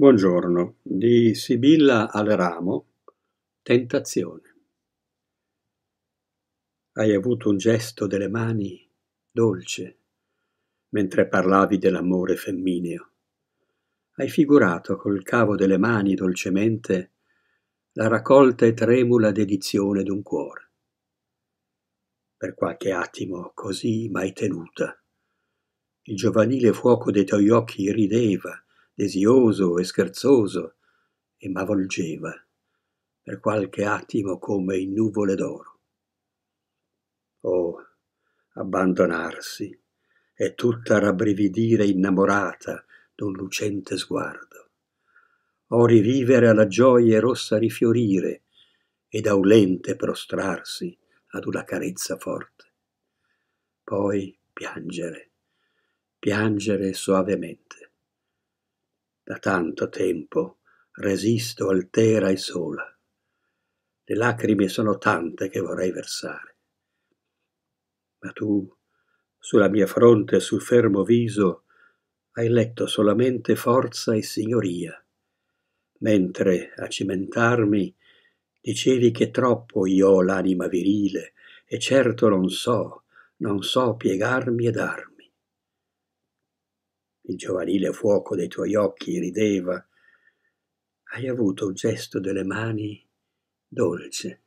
Buongiorno, di Sibilla Aleramo, Tentazione. Hai avuto un gesto delle mani dolce mentre parlavi dell'amore femmineo. Hai figurato col cavo delle mani dolcemente la raccolta e tremula dedizione d'un cuore. Per qualche attimo così mai tenuta, il giovanile fuoco dei tuoi occhi rideva desioso e scherzoso, e m'avvolgeva per qualche attimo come in nuvole d'oro. Oh, abbandonarsi e tutta rabbrividire innamorata d'un lucente sguardo. O rivivere alla gioia rossa rifiorire ed a un lente prostrarsi ad una carezza forte. Poi piangere, piangere soavemente da tanto tempo resisto altera e sola. Le lacrime sono tante che vorrei versare. Ma tu, sulla mia fronte e sul fermo viso, hai letto solamente forza e signoria, mentre a cimentarmi dicevi che troppo io ho l'anima virile e certo non so, non so piegarmi ed armi il giovanile fuoco dei tuoi occhi rideva, hai avuto un gesto delle mani dolce